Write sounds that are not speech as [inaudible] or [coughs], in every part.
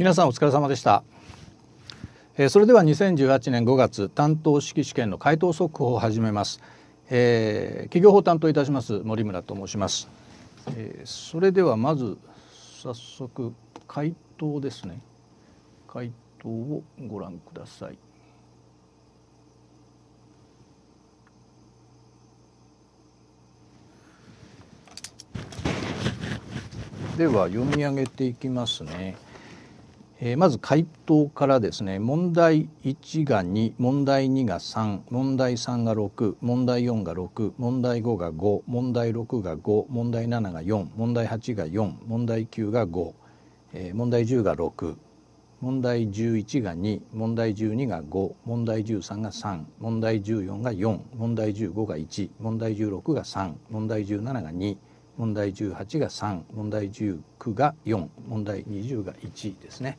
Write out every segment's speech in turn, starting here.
皆さんお疲れ様でした。えー、それでは2018年5月担当式試験の回答速報を始めます。えー、企業法担当いたします森村と申します。えー、それではまず早速回答ですね。回答をご覧ください。では読み上げていきますね。えまず回答からですね問題1が2問題2が3問題3が6問題4が6問題5が5問題6が5問題7が4問題8が4問題9が5、え問題10が6問題11が2問題12が5問題13が3問題14が4問題15が1問題16が3問題17が2問題18が3問題19が4問題20が1ですね。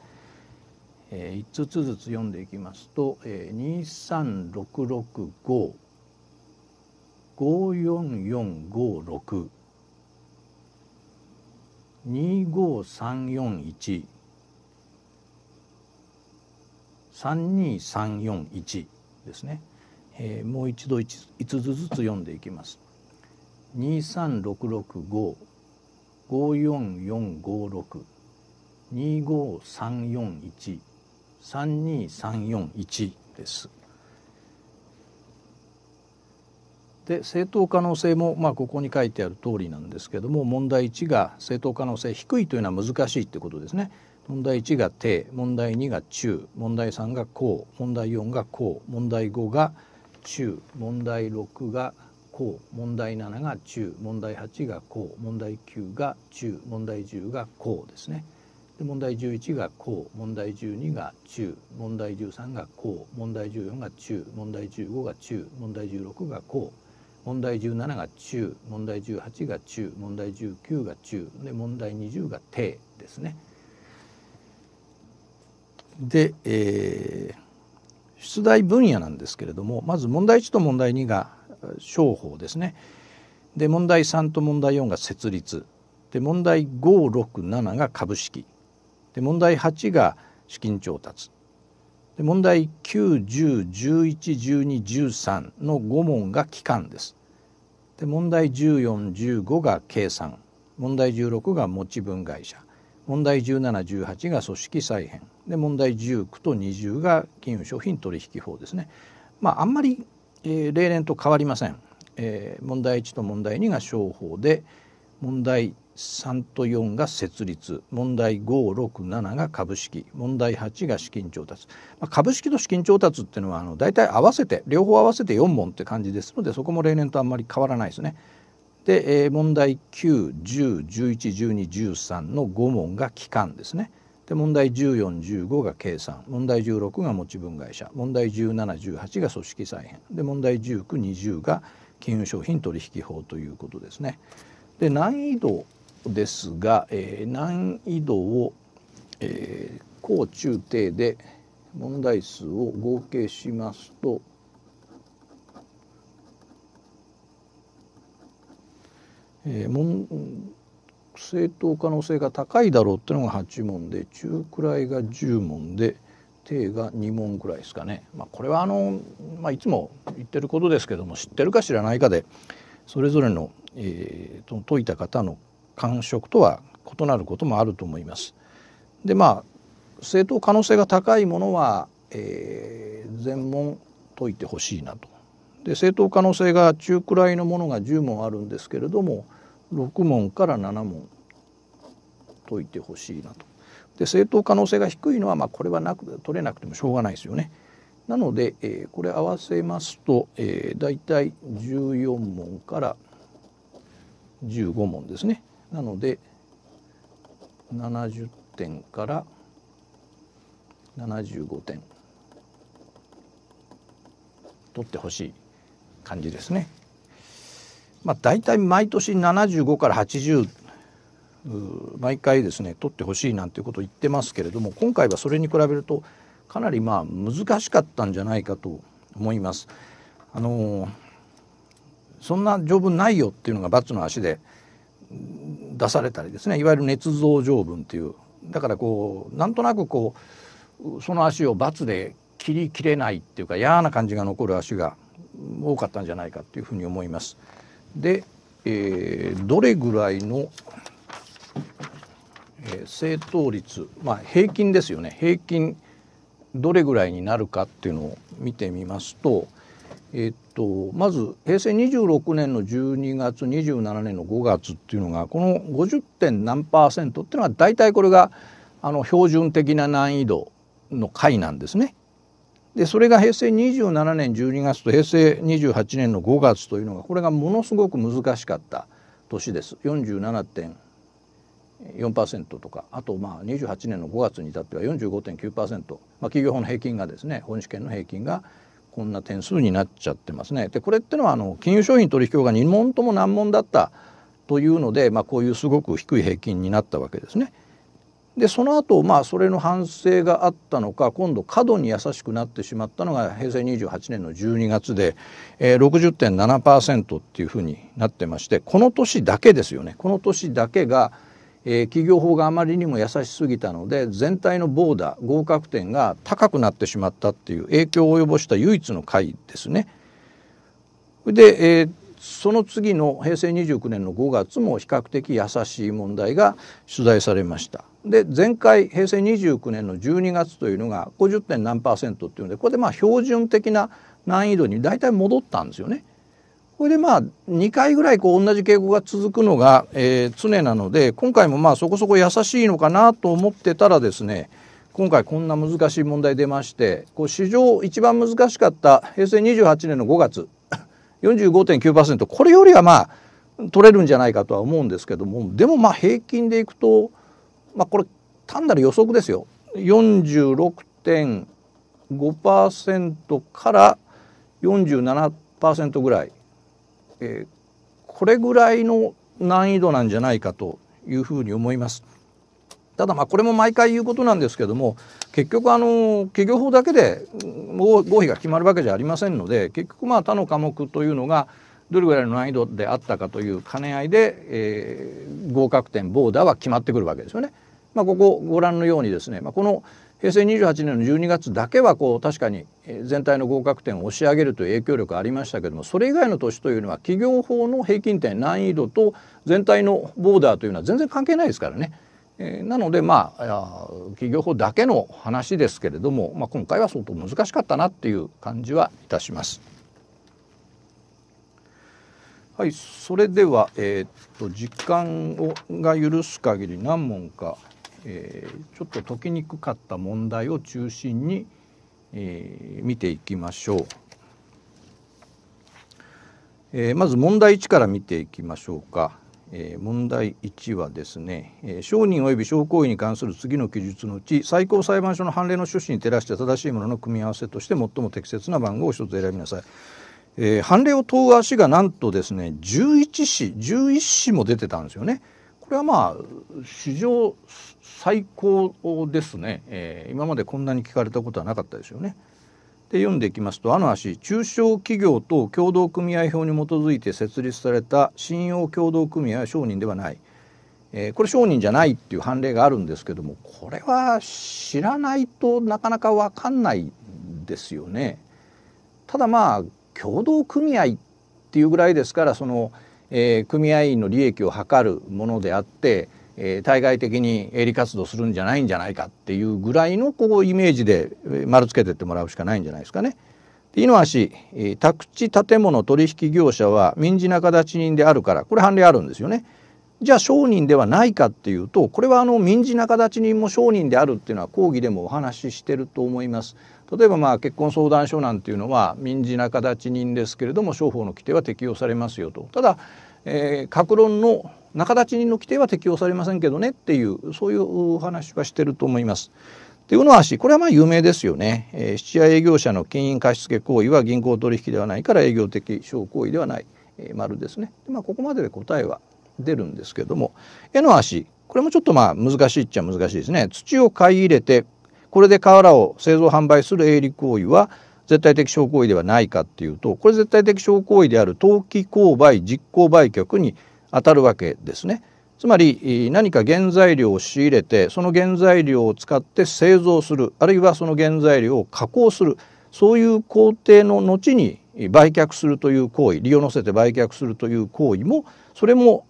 えー、1つずつ読んでいきますと、えー、23665 5445625341 3 2 3 4 1ですね、えー、もう一度 5, 5つずつ読んでいきます二三六六五五四四五六二五三四一32341です。で正当可能性も、まあ、ここに書いてある通りなんですけども問題1が正当可能性低いというのは難しいってことですね。問題1が低問題2が中問題3が高問題4が高問題5が中問題6が高問題7が中問題8が高問題9が中問題10が高ですね。で問題11がこう」問題12が中問題13がこう」問題14が中問題15が中問題16がこう」問題17が中問題18が中問題19が中で問題20が定ですね。で、えー、出題分野なんですけれどもまず問題1と問題2が商法ですね。で問題3と問題4が設立で問題567が株式で問題8が資金調達で問題910111213の5問が期間ですで問題1415が計算問題16が持ち分会社問題1718が組織再編で問題19と20が金融商品取引法ですね。まああんまり、えー、例年と変わりません。えー、問題1と問題2が商法で問題3と4が設立問題567が株式問題8が資金調達、まあ、株式と資金調達っていうのはあの大体合わせて両方合わせて4問って感じですのでそこも例年とあんまり変わらないですね。で、えー、問題910111213の5問が期間ですね。で問題1415が計算問題16が持ち分会社問題1718が組織再編で問題1920が金融商品取引法ということですね。で難易度ですが、えー、難易度を、えー、高中低で問題数を合計しますとえー、もん正当可能性が高いだろうっていうのが8問で中くらいが10問で低が2問くらいですかね、まあ、これはあの、まあ、いつも言ってることですけども知ってるか知らないかでそれぞれのえー、解いた方の感触とは異なることもあると思います。でまあ正当可能性が高いものは、えー、全問解いてほしいなと。で正当可能性が中くらいのものが10問あるんですけれども6問から7問解いてほしいなと。で正当可能性が低いのは、まあ、これはなく取れなくてもしょうがないですよね。なので、えー、これ合わせますと、えー、大体14問から15問ですねなので70点から75点取ってほしい感じですね。まあ、大体毎年75から80毎回ですね取ってほしいなんていうことを言ってますけれども今回はそれに比べるとかなりまあ難しかったんじゃないかと思います。あのーそんな条文ないよっていうのが罰の足で出されたりですねいわゆる捏造条文っていうだからこうなんとなくこうその足を罰で切り切れないっていうか嫌な感じが残る足が多かったんじゃないかというふうに思います。で、えー、どれぐらいの、えー、正答率、まあ、平均ですよね平均どれぐらいになるかっていうのを見てみますと、えっと、まず平成26年の12月27年の5月っていうのがこの 50. 点何パーセントっていうのは大体これがあの標準的な難易度の回なんですね。でそれが平成27年12月と平成28年の5月というのがこれがものすごく難しかった年です47.4%とかあとまあ28年の5月に至っては45.9%、まあ、企業法の平均がですね本試験の平均がこんな点数になっちゃってますね。でこれってのはあの金融商品取引業が2問とも難問だったというので、まあ、こういうすごく低い平均になったわけですね。でその後まあそれの反省があったのか今度過度に優しくなってしまったのが平成28年の12月で、えー、60.7%っていうふうになってましてこの年だけですよねこの年だけがえー、企業法があまりにも優しすぎたので全体のボーダー合格点が高くなってしまったっていう影響を及ぼした唯一の回ですね。で、えー、その次の平成29年の5月も比較的優しい問題が取材されました。で前回平成29年の12月というのが50点何パーセントっていうのでこれでまあ標準的な難易度に大体戻ったんですよね。これでまあ2回ぐらいこう同じ傾向が続くのが、えー、常なので今回もまあそこそこ優しいのかなと思ってたらですね今回こんな難しい問題出ましてこう史上一番難しかった平成28年の5月45.9% [laughs] これよりはまあ取れるんじゃないかとは思うんですけどもでもまあ平均でいくと、まあ、これ単なる予測ですよ46.5%から47%ぐらいえー、これぐらいの難易度なんじゃないかというふうに思います。ただまあこれも毎回言うことなんですけども結局あの企業法だけで合否が決まるわけじゃありませんので結局まあ他の科目というのがどれぐらいの難易度であったかという兼ね合いで、えー、合格点ボーダーは決まってくるわけですよね。まあ、ここご覧のようにですね、まあ、この平成28年の12月だけはこう確かに全体の合格点を押し上げるという影響力ありましたけどもそれ以外の年というのは企業法の平均点難易度と全体のボーダーというのは全然関係ないですからね。えなのでまあ企業法だけの話ですけれども、まあ、今回は相当難しかったなっていう感じはいたします。はい、それでは、えー、っと時間をが許す限り何問かえー、ちょっと解きにくかった問題を中心に、えー、見ていきましょう。えー、まず問題1から見ていきましょうか。えー、問題1はですね、えー、商人及び商行為に関する次の記述のうち最高裁判所の判例の趣旨に照らして正しいものの組み合わせとして最も適切な番号を一つ選びなさい。えー、判例を問う足がなんとですね11市11市も出てたんですよね。これはまあ史上最高ですね、えー、今までこんなに聞かれたことはなかったですよね。で読んでいきますとあの足中小企業と協同組合法に基づいて設立された信用協同組合は商人ではない、えー、これ商人じゃないっていう判例があるんですけどもこれは知らないとなかなか分かんないですよね。ただまあ共同組合っていうぐらいですからその、え組合員の利益を図るものであって、え対外的に営利活動するんじゃないんじゃないかっていうぐらいのこうイメージで丸つけてってもらうしかないんじゃないですかね。で井ア足、え宅地建物取引業者は民事仲立ち人であるからこれ判例あるんですよね。じゃあ商人ではないかっていうとこれはあの民事仲立ち人も商人であるっていうのは講義でもお話ししてると思います。例えばまあ結婚相談所なんていうのは民事仲立ち人ですけれども商法の規定は適用されますよとただ、えー、各論の仲立ち人の規定は適用されませんけどねっていうそういうお話はしてると思います。っていうのはこれはまあ有名ですよね、えー、質屋営業者の金融貸付行為は銀行取引ではないから営業的商行為ではない、えー、丸ですね。で、まあ、ここまでで答えは出るんですけども絵の足これもちょっとまあ難しいっちゃ難しいですね。土を買い入れてこれで瓦を製造販売する営利行為は絶対的商行為ではないかっていうとこれ絶対的商行為である登記購買実行売却にあたるわけですね。つまり何か原材料を仕入れてその原材料を使って製造するあるいはその原材料を加工するそういう工程の後に売却するという行為利を乗せて売却するという行為もそれも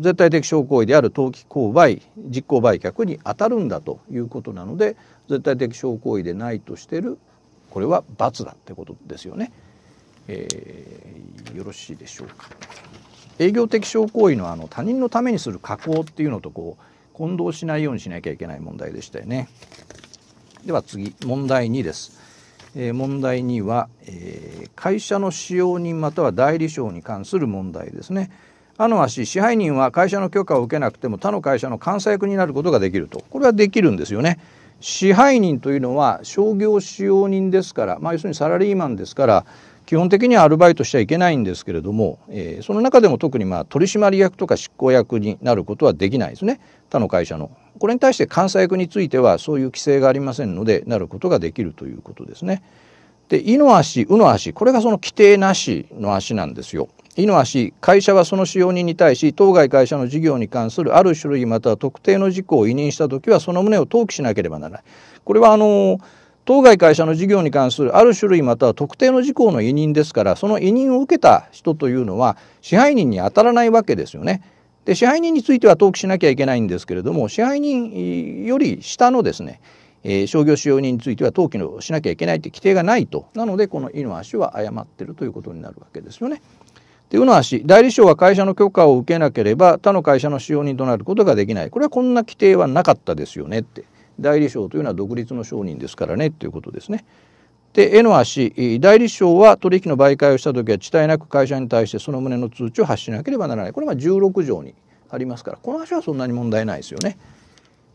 絶対的証行為である投機購買実行売却に当たるんだということなので絶対的証行為でないとしてるこれは罰だってことですよね。えー、よろしいでしょうか。営業的証行為のあの他人のためにする加工っていうのとこう混同しないようにしなきゃいけない問題でしたよね。では次問題2です。えー、問題2は、えー、会社の使用人または代理商に関する問題ですね。あの足支配人は会社の許可を受けなくても他の会社の監査役になることができるとこれはできるんですよね。支配人というのは商業使用人ですから、まあ、要するにサラリーマンですから基本的にはアルバイトしちゃいけないんですけれども、えー、その中でも特にまあ取締役とか執行役になることはできないですね他の会社の。これに対して監査役についてはそういう規制がありませんのでなることができるということですね。で「い」の足「う」の足これがその規定なしの足なんですよ。イノア氏会社はその使用人に対し当該会社の事業に関するある種類または特定の事項を委任した時はその旨を登記しなければならない。これはあの当該会社の事業に関するある種類または特定の事項の委任ですからその委任を受けた人というのは支配人に当たらないわけですよね。で支配人については登記しなきゃいけないんですけれども支配人より下のですね、えー、商業使用人については登記のしなきゃいけないって規定がないとなのでこのイノア氏は誤ってるということになるわけですよね。いうの足、代理商は会社の許可を受けなければ他の会社の使用人となることができない。これはこんな規定はなかったですよねって。代理商というのは独立の商人ですからねということですね。で、絵の足、代理商は取引の媒介をした時は遅滞なく会社に対してその旨の通知を発しなければならない。これは16条にありますから、この足はそんなに問題ないですよね。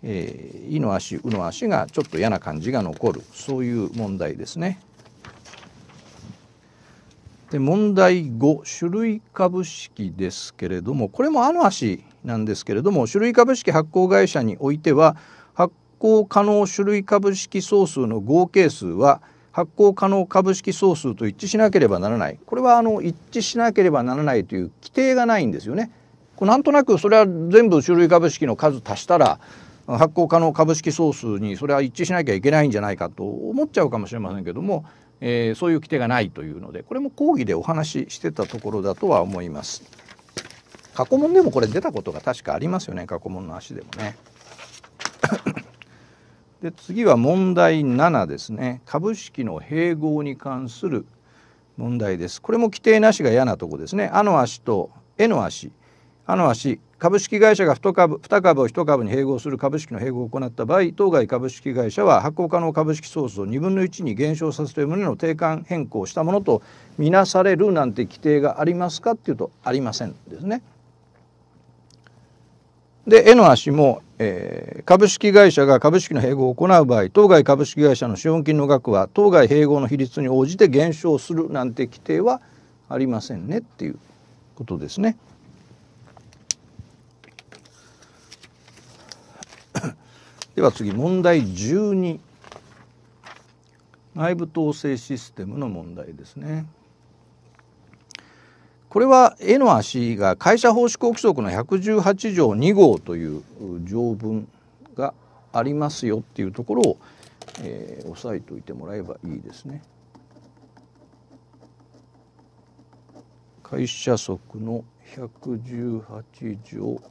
えー、いの足、うの足がちょっと嫌な感じが残る、そういう問題ですね。で問題5種類株式ですけれどもこれもあの足なんですけれども種類株式発行会社においては発行可能種類株式総数の合計数は発行可能株式総数と一致しなければならないこれはあの一致しなければならないという規定がないんですよね。こなんとなくそれは全部種類株式の数足したら発行可能株式総数にそれは一致しなきゃいけないんじゃないかと思っちゃうかもしれませんけどもえー、そういう規定がないというのでこれも講義でお話ししてたところだとは思います。過去問でもこれ出たことが確かありますよね過去問の足でもね。[coughs] で次は問題7ですね株式の併合に関する問題です。これも規定なしが嫌なとこですね。あの足と絵の足あの足株式会社が1株 ,2 株を1株に併合する株式の併合を行った場合当該株式会社は発行可能株式総数を2分の1に減少させる旨の定款変更したものとみなされるなんて規定がありますかっていうとありませんですね。で絵の足も、えー、株式会社が株式の併合を行う場合当該株式会社の資本金の額は当該併合の比率に応じて減少するなんて規定はありませんねっていうことですね。では次問題12内部統制システムの問題ですね。これは絵の足が会社法施行規則の118条2号という条文がありますよっていうところを、えー、押さえておいてもらえばいいですね。会社則の118条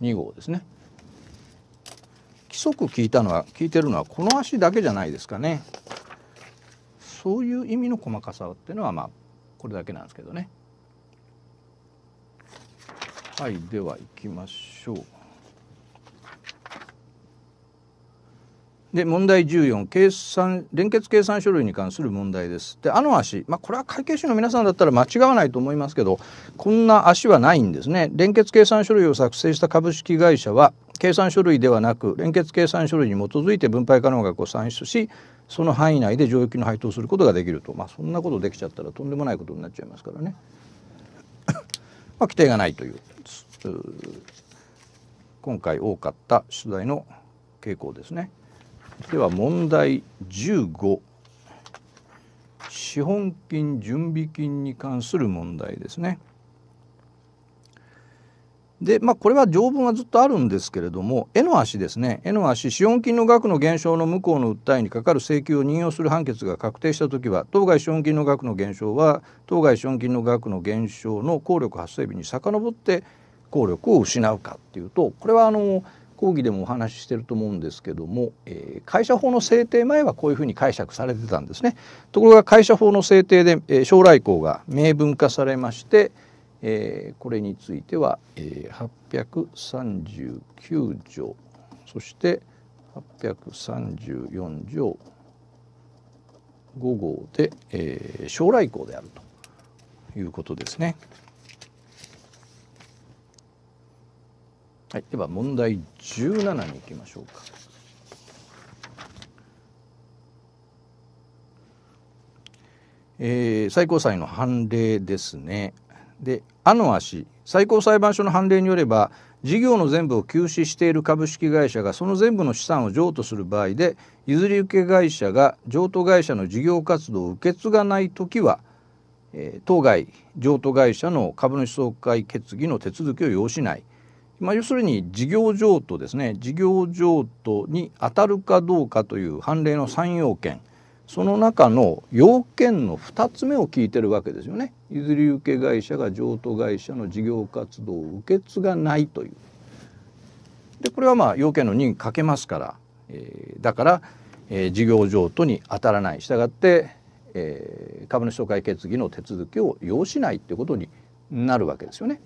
2号ですね規則聞いたのは聞いてるのはこの足だけじゃないですかねそういう意味の細かさっていうのはまあこれだけなんですけどねはいでは行きましょう。で問題14計算連結計算書類に関する問題です。であの足、まあ、これは会計士の皆さんだったら間違わないと思いますけどこんな足はないんですね。連結計算書類を作成した株式会社は計算書類ではなく連結計算書類に基づいて分配可能額を算出しその範囲内で剰余金の配当することができると、まあ、そんなことできちゃったらとんでもないことになっちゃいますからね。[coughs] まあ、規定がないという今回多かった出題の傾向ですね。では問題15資本金準備金に関する問題ですね。でまあこれは条文はずっとあるんですけれども絵の足ですね絵の足資本金の額の減少の向こうの訴えにかかる請求を任用する判決が確定した時は当該資本金の額の減少は当該資本金の額の減少の効力発生日に遡って効力を失うかっていうとこれはあの講義でもお話ししてると思うんですけども、えー、会社法の制定前はこういうふうに解釈されてたんですね。ところが会社法の制定で、えー、将来校が明文化されまして、えー、これについては、えー、839条そして834条5号で、えー、将来校であるということですね。はい、では問題17に行きましょうか。えー、最高裁の判例ですね。で、あの足、最高裁判所の判例によれば、事業の全部を休止している株式会社がその全部の資産を譲渡する場合で、譲り受け会社が譲渡会社の事業活動を受け継がないときは、えー、当該譲渡会社の株主総会決議の手続きを要しない。まあ、要するに事業譲渡ですね事業譲渡に当たるかどうかという判例の3要件その中の要件の2つ目を聞いてるわけですよね譲り受け会社が譲渡会社の事業活動を受け継がないというでこれはまあ要件の2にかけますから、えー、だから、えー、事業譲渡に当たらないしたがって、えー、株主総会決議の手続きを要しないということになるわけですよね。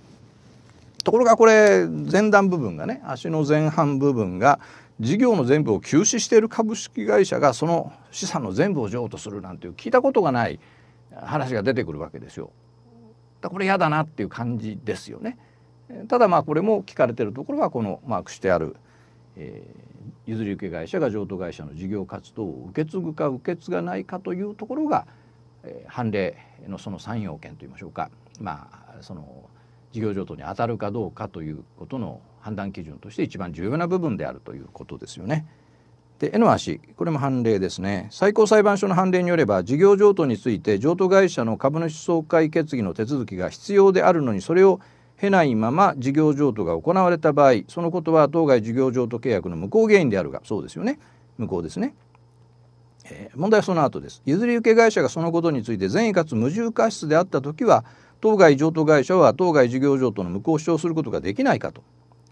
ところがこれ前段部分がね足の前半部分が事業の全部を休止している株式会社がその資産の全部を譲渡するなんていう聞いたことがない話が出てくるわけですよ。だこれ嫌だなっていう感じですよね。ただまあこれも聞かれてるところはこのマークしてある、えー、譲り受け会社が譲渡会社の事業活動を受け継ぐか受け継がないかというところが、えー、判例のその3要件といいましょうか、まあ、その事業譲渡に当たるかどうかということの判断基準として一番重要な部分であるということですよね。で N 足これも判例ですね最高裁判所の判例によれば事業譲渡について譲渡会社の株主総会決議の手続きが必要であるのにそれを経ないまま事業譲渡が行われた場合そのことは当該事業譲渡契約の無効原因であるがそうですよね無効ですね、えー、問題はその後です譲り受け会社がそのことについて善意かつ無重過失であった時は当該譲渡会社は当該事業譲渡の無効を主張することができないかと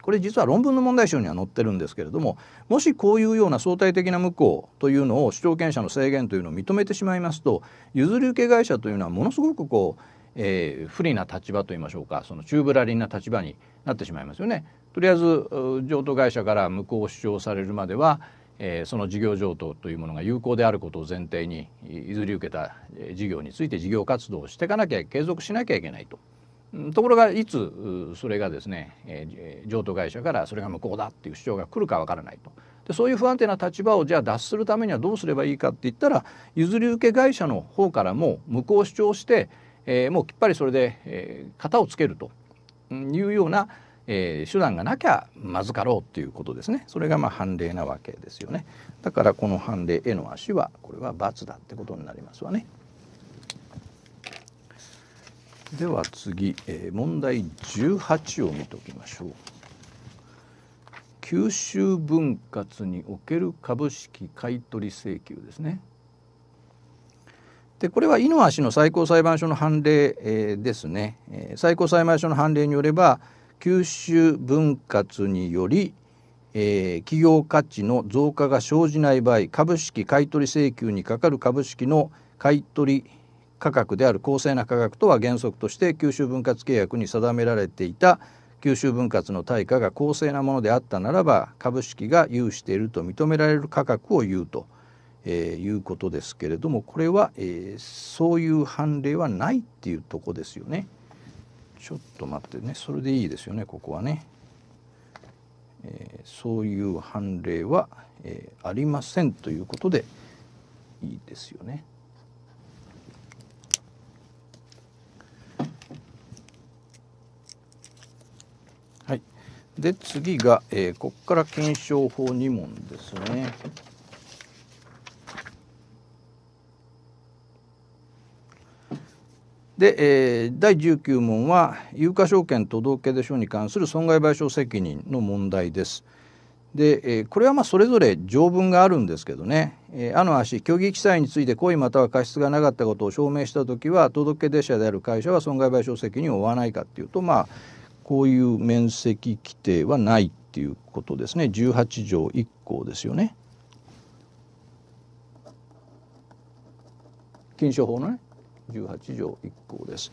これ実は論文の問題集には載ってるんですけれどももしこういうような相対的な無効というのを主張権者の制限というのを認めてしまいますと譲り受け会社というのはものすごくこう、えー、不利な立場といいましょうかその宙ぶらりんな立場になってしまいますよね。とりあえず譲渡会社から無効を主張されるまではえその事業譲渡というものが有効であることを前提に譲り受けた事業について事業活動をしていかなきゃ継続しなきゃいけないと。ところがいつそれがですね、え譲渡会社からそれが無効だっていう主張が来るかわからないとでそういう不安定な立場をじゃあ脱するためにはどうすればいいかって言ったら譲り受け会社の方からも無効を主張して、えもうきっぱりそれで、え型をつけるというようなえー、手段がなきゃまずかろうっていうことですねそれがまあ判例なわけですよねだからこの判例への足はこれは罰だってことになりますわねでは次、えー、問題18を見ておきましょう九州分割における株式買取請求ですねでこれは井の足の最高裁判所の判例、えー、ですね、えー、最高裁判所の判例によれば九州分割により、えー、企業価値の増加が生じない場合株式買取請求にかかる株式の買取価格である公正な価格とは原則として九州分割契約に定められていた九州分割の対価が公正なものであったならば株式が有していると認められる価格を言うと、えー、いうことですけれどもこれは、えー、そういう判例はないっていうとこですよね。ちょっと待ってねそれでいいですよねここはね、えー、そういう判例は、えー、ありませんということでいいですよね。はい、で次が、えー、ここから検証法2問ですね。で、えー、第19問は有価証券届出書に関する損害賠償責任の問題です。で、えー、これはまそれぞれ条文があるんですけどね「えー、あの足虚偽記載について故意または過失がなかったことを証明した時は届け出者である会社は損害賠償責任を負わないか」っていうとまあこういう面積規定はないっていうことですね18条1項ですよね。禁止法のね。18条1項です。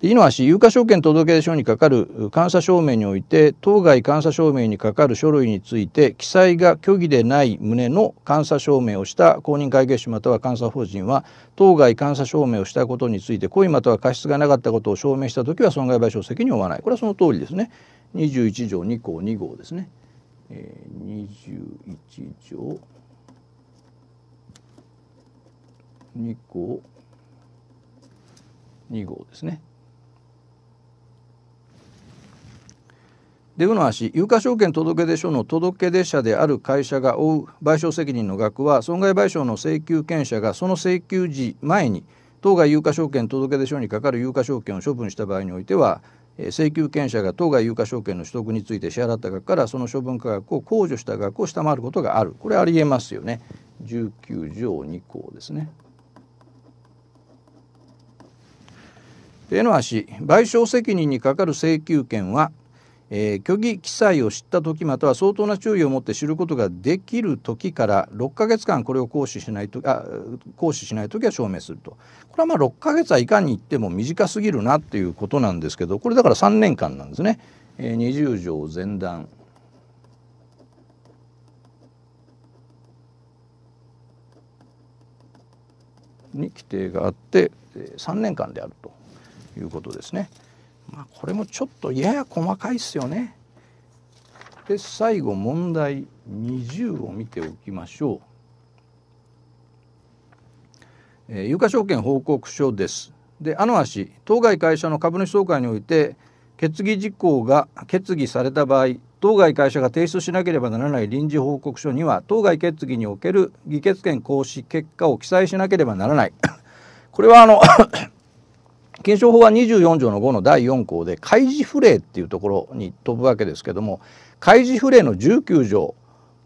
で井の足有価証券届出書にかかる監査証明において当該監査証明にかかる書類について記載が虚偽でない旨の監査証明をした公認会計士または監査法人は当該監査証明をしたことについて故意または過失がなかったことを証明した時は損害賠償責任を負わないこれはその通りですね21条2項2号ですね、えー、21条2項2号ですね。でうの足有価証券届出書の届出者である会社が負う賠償責任の額は損害賠償の請求権者がその請求時前に当該有価証券届出書に係る有価証券を処分した場合においては請求権者が当該有価証券の取得について支払った額からその処分価格を控除した額を下回ることがあるこれありえますよね19条2項ですね。というのは賠償責任にかかる請求権は、えー、虚偽記載を知った時または相当な注意を持って知ることができる時から6ヶ月間これを行使しないとあ行使しない時は証明するとこれはまあ6ヶ月はいかに言っても短すぎるなっていうことなんですけどこれだから3年間なんですね。えー、20条前段に規定があって3年間であるということですね。まあ、これもちょっとやや細かいですよね。で最後問題20を見ておきましょう。えー、有価証券報告書です。であの足当該会社の株主総会において決議事項が決議された場合当該会社が提出しなければならない臨時報告書には当該決議における議決権行使結果を記載しなければならないこれはあの金賞法は24条の5の第4項で開示不例っていうところに飛ぶわけですけども開示不例の19条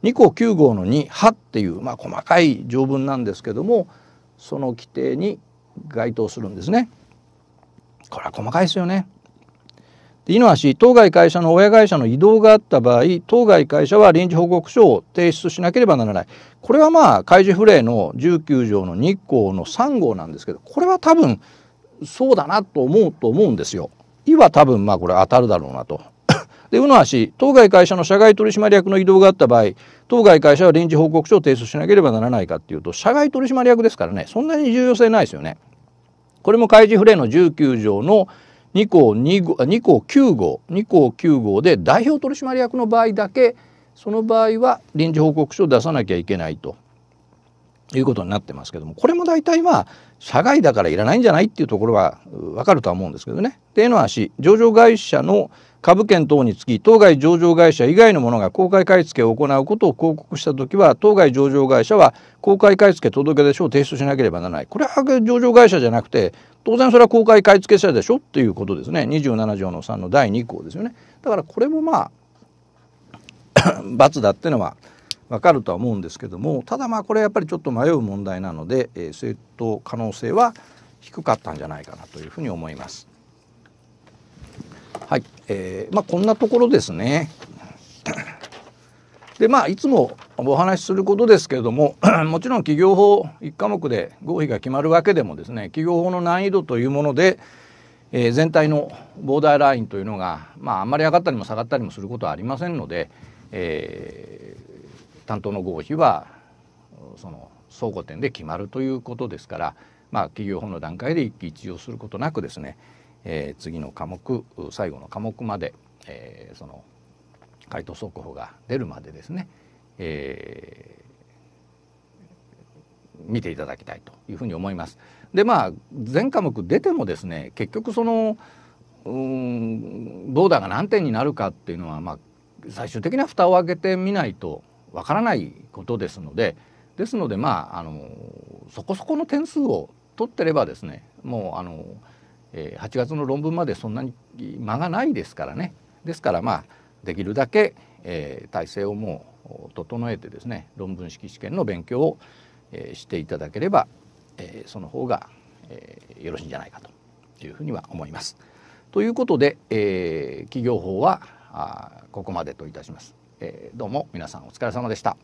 2項9号の2波っていう、まあ、細かい条文なんですけどもその規定に該当するんですね。これは細かいですよね。で井の足当該会社の親会社の異動があった場合当該会社は臨時報告書を提出しなければならないこれはまあ開示不例の19条の2項の3号なんですけどこれは多分そうだなと思うと思うんですよ。いは多分まあこれ当たるだろうなと。[laughs] で、うの橋当該会社の社外取締役の異動があった場合、当該会社は臨時報告書を提出しなければならないかっていうと、社外取締役ですからね、そんなに重要性ないですよね。これも開示フレーの19条の2項 ,2 2項9号2項9号で代表取締役の場合だけその場合は臨時報告書を出さなきゃいけないということになってますけどもこれも大体まあ社外だからいらないんじゃないっていうところはわかるとは思うんですけどね。っていうのは上場会社の株券等につき当該上場会社以外のものが公開買い付けを行うことを広告した時は当該上場会社は公開買い付け届出書を提出しなければならないこれは上場会社じゃなくて当然それは公開買い付け者でしょっていうことですね27条の3の第2項ですよねだからこれもまあ [coughs] 罰だってのはわかるとは思うんですけどもただまあこれやっぱりちょっと迷う問題なので、えー、正当可能性は低かったんじゃないかなというふうに思います。はい、えー、まあこんなところですね。[coughs] でまあいつもお話しすることですけれども [coughs] もちろん企業法1科目で合否が決まるわけでもですね企業法の難易度というもので、えー、全体のボーダーラインというのが、まあ、あんまり上がったりも下がったりもすることはありませんので、え担当の合否はその総合点で決まるということですから、まあ、企業法の段階で一喜一憂することなくですね、えー、次の科目最後の科目まで、えー、その回答速報が出るまでですね、えー、見ていただきたいというふうに思います。でまあ全科目出てもですね結局そのうんボーダーが何点になるかっていうのは、まあ、最終的な蓋を開けてみないとわからないことですのでですのでまああのそこそこの点数を取ってればですねもうあの、え8月の論文までそんなに間がないですからねですからまあできるだけ、え体制をもう整えてですね論文式試験の勉強を、えしていただければ、えその方が、えよろしいんじゃないかというふうには思います。ということで、え企業法はここまでといたします。えー、どうも皆さんお疲れ様でした。